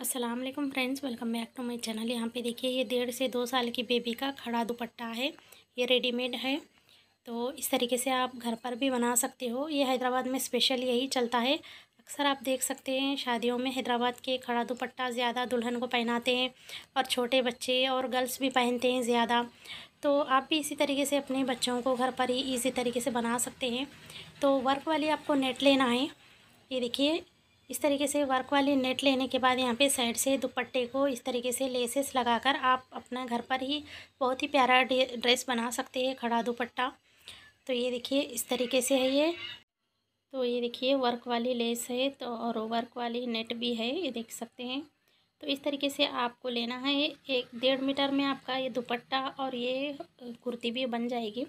Aslam friends welcome back to my channel यहाँ पे देखिए ये डेढ़ से दो साल की बेबी का खड़ा दुपट्टा है ये रेडीमेड है तो इस तरीके से आप घर पर भी बना सकते हो ये हैदराबाद में स्पेशल यही चलता है अक्सर आप देख सकते हैं शादियों में हैदराबाद के खड़ा दुपट्टा ज़्यादा दुल्हन को पहनाते हैं और छोटे बच्चे और गर्ल्स भी पहनते हैं ज़्यादा तो आप भी इसी तरीके से अपने बच्चों को घर पर ही इसी तरीके से बना सकते हैं तो वर्क वाली आपको नेट लेना है ये देखिए इस तरीके से वर्क वाली नेट लेने के बाद यहाँ पे साइड से दुपट्टे को इस तरीके से लेसेस लगाकर आप अपना घर पर ही बहुत ही प्यारा ड्रेस बना सकते हैं खड़ा दुपट्टा तो ये देखिए इस तरीके से है ये तो ये देखिए वर्क वाली लेस है तो और वर्क वाली नेट भी है ये देख सकते हैं तो इस तरीके से आपको लेना है एक डेढ़ मीटर में आपका ये दुपट्टा और ये कुर्ती भी बन जाएगी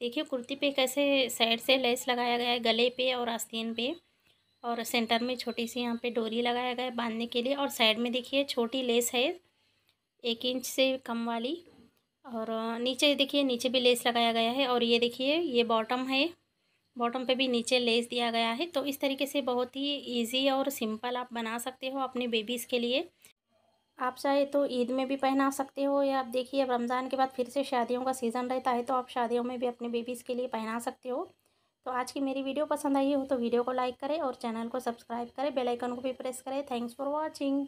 देखिए कुर्ती पे कैसे साइड से लेस लगाया गया है गले पे और आस्तीन पे और सेंटर में छोटी सी यहाँ पे डोरी लगाया गया है बांधने के लिए और साइड में देखिए छोटी लेस है एक इंच से कम वाली और नीचे देखिए नीचे भी लेस लगाया गया है और ये देखिए ये बॉटम है बॉटम पे भी नीचे लेस दिया गया है तो इस तरीके से बहुत ही इजी और सिंपल आप बना सकते हो अपने बेबीज़ के लिए आप चाहे तो ईद में भी पहना सकते हो या आप देखिए अब रमज़ान के बाद फिर से शादियों का सीज़न रहता है तो आप शादियों में भी अपने बेबीज़ के लिए पहना सकते हो तो आज की मेरी वीडियो पसंद आई हो तो वीडियो को लाइक करें और चैनल को सब्सक्राइब करें बेल आइकन को भी प्रेस करें थैंक्स फॉर वॉचिंग